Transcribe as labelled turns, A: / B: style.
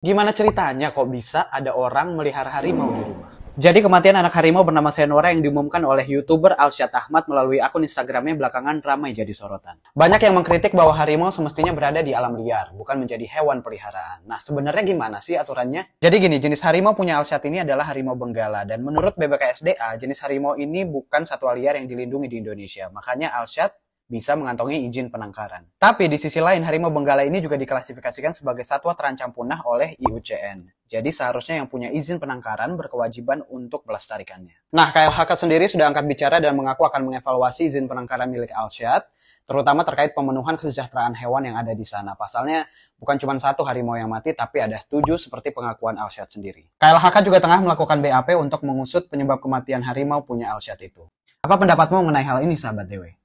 A: Gimana ceritanya kok bisa ada orang melihara harimau di rumah? Jadi kematian anak harimau bernama Senora yang diumumkan oleh YouTuber Alsyad Ahmad melalui akun Instagramnya belakangan ramai jadi sorotan. Banyak yang mengkritik bahwa harimau semestinya berada di alam liar, bukan menjadi hewan peliharaan. Nah, sebenarnya gimana sih aturannya? Jadi gini, jenis harimau punya Alsyad ini adalah harimau benggala. Dan menurut BBKSDA, jenis harimau ini bukan satwa liar yang dilindungi di Indonesia. Makanya Alsyad bisa mengantongi izin penangkaran. Tapi di sisi lain, harimau benggala ini juga diklasifikasikan sebagai satwa terancam punah oleh IUCN. Jadi seharusnya yang punya izin penangkaran berkewajiban untuk melestarikannya. Nah, KLHK sendiri sudah angkat bicara dan mengaku akan mengevaluasi izin penangkaran milik alshad, terutama terkait pemenuhan kesejahteraan hewan yang ada di sana. Pasalnya, bukan cuma satu harimau yang mati, tapi ada tujuh seperti pengakuan alshad sendiri. KLHK juga tengah melakukan BAP untuk mengusut penyebab kematian harimau punya alshad itu. Apa pendapatmu mengenai hal ini, sahabat Dewi?